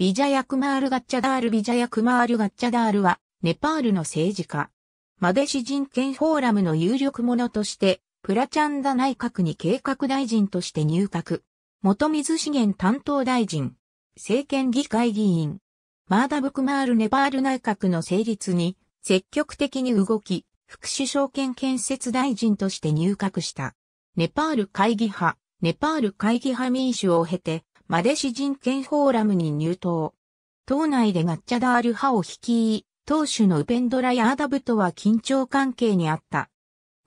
ビジャヤクマールガッチャダールビジャヤクマールガッチャダールは、ネパールの政治家。マデシ人権フォーラムの有力者として、プラチャンダ内閣に計画大臣として入閣。元水資源担当大臣。政権議会議員。マーダブクマールネパール内閣の成立に、積極的に動き、副首相権建設大臣として入閣した。ネパール会議派、ネパール会議派民主を経て、マデシ人権フォーラムに入党。党内でガッチャダール派を率い、党首のウペンドラヤーダブとは緊張関係にあった。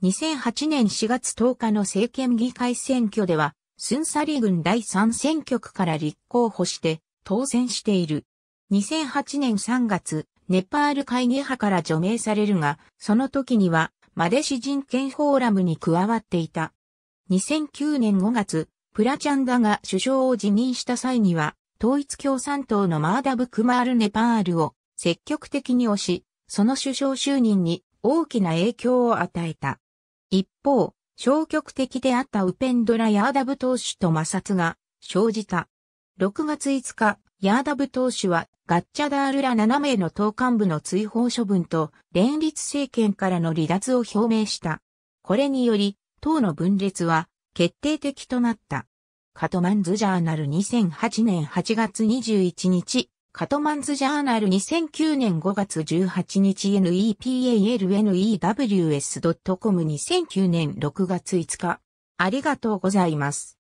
2008年4月10日の政権議会選挙では、スンサリ軍第3選挙区から立候補して当選している。2008年3月、ネパール会議派から除名されるが、その時にはマデシ人権フォーラムに加わっていた。2009年5月、プラチャンダが首相を辞任した際には、統一共産党のマーダブ・クマール・ネパールを積極的に推し、その首相就任に大きな影響を与えた。一方、消極的であったウペンドラ・ヤーダブ党首と摩擦が生じた。6月5日、ヤーダブ党首はガッチャダールら7名の党幹部の追放処分と連立政権からの離脱を表明した。これにより、党の分裂は決定的となった。カトマンズジャーナル2008年8月21日、カトマンズジャーナル2009年5月18日 nepalnews.com2009 年6月5日。ありがとうございます。